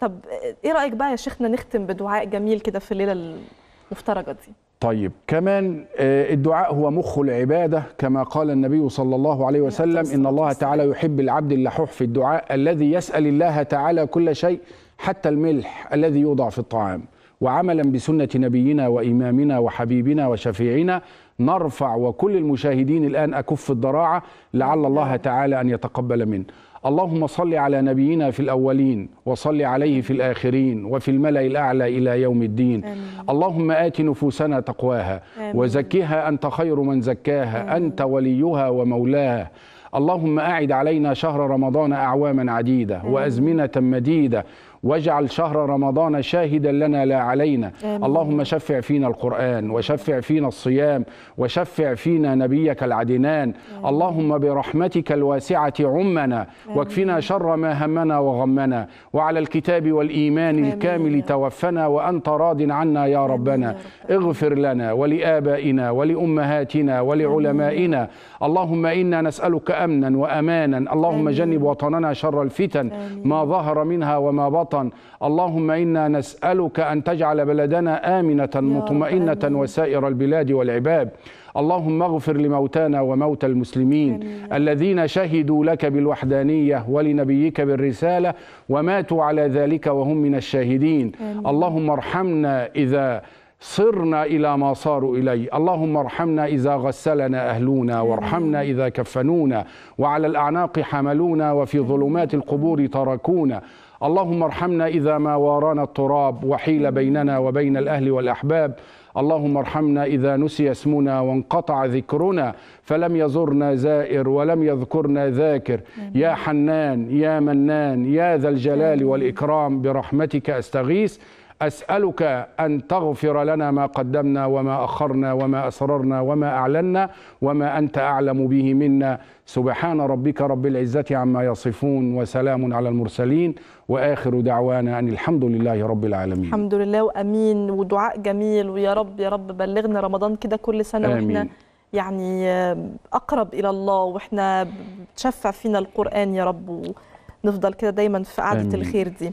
طب ايه رايك بقى يا شيخنا نختم بدعاء جميل كده في الليله المفترجه دي طيب كمان آه، الدعاء هو مخ العبادة كما قال النبي صلى الله عليه وسلم إن الله تعالى يحب العبد اللحوح في الدعاء الذي يسأل الله تعالى كل شيء حتى الملح الذي يوضع في الطعام وعملا بسنة نبينا وإمامنا وحبيبنا وشفيعنا نرفع وكل المشاهدين الآن أكف الضراعة لعل الله نعم. تعالى أن يتقبل منه اللهم صل على نبينا في الأولين وصل عليه في الآخرين وفي الملأ الأعلى إلى يوم الدين آمين. اللهم آت نفوسنا تقواها آمين. وزكها أنت خير من زكاها آمين. أنت وليها ومولاها اللهم أعد علينا شهر رمضان أعواما عديدة آمين. وأزمنة مديدة واجعل شهر رمضان شاهدا لنا لا علينا آمين. اللهم شفع فينا القرآن وشفع فينا الصيام وشفع فينا نبيك العدنان آمين. اللهم برحمتك الواسعة عمنا واكفنا شر ما همنا وغمنا وعلى الكتاب والإيمان آمين. الكامل توفنا وأنت راض عنا يا ربنا اغفر لنا ولآبائنا ولأمهاتنا ولعلمائنا اللهم إنا نسألك أمنا وأمانا اللهم جنب وطننا شر الفتن ما ظهر منها وما بطن الوطن اللهم إنا نسألك أن تجعل بلدنا آمنة مطمئنة وسائر البلاد والعباد اللهم اغفر لموتانا وموتى المسلمين أمين. الذين شهدوا لك بالوحدانية ولنبيك بالرسالة وماتوا على ذلك وهم من الشاهدين أمين. اللهم ارحمنا إذا صرنا إلى ما صاروا إليه اللهم ارحمنا إذا غسلنا أهلونا وارحمنا إذا كفنونا وعلى الأعناق حملونا وفي ظلمات القبور تركونا اللهم ارحمنا إذا ما وارانا التراب وحيل بيننا وبين الأهل والأحباب اللهم ارحمنا إذا نسي اسمنا وانقطع ذكرنا فلم يزرنا زائر ولم يذكرنا ذاكر يا حنان يا منان يا ذا الجلال والإكرام برحمتك أستغيث أسألك أن تغفر لنا ما قدمنا وما أخرنا وما أسررنا وما أعلنا وما أنت أعلم به منا سبحان ربك رب العزة عما يصفون وسلام على المرسلين وآخر دعوانا أن الحمد لله رب العالمين الحمد لله وأمين ودعاء جميل ويا رب يا رب بلغنا رمضان كده كل سنة آمين. وإحنا يعني أقرب إلى الله وإحنا تشفع فينا القرآن يا رب ونفضل كده دايما في قعدة الخير دي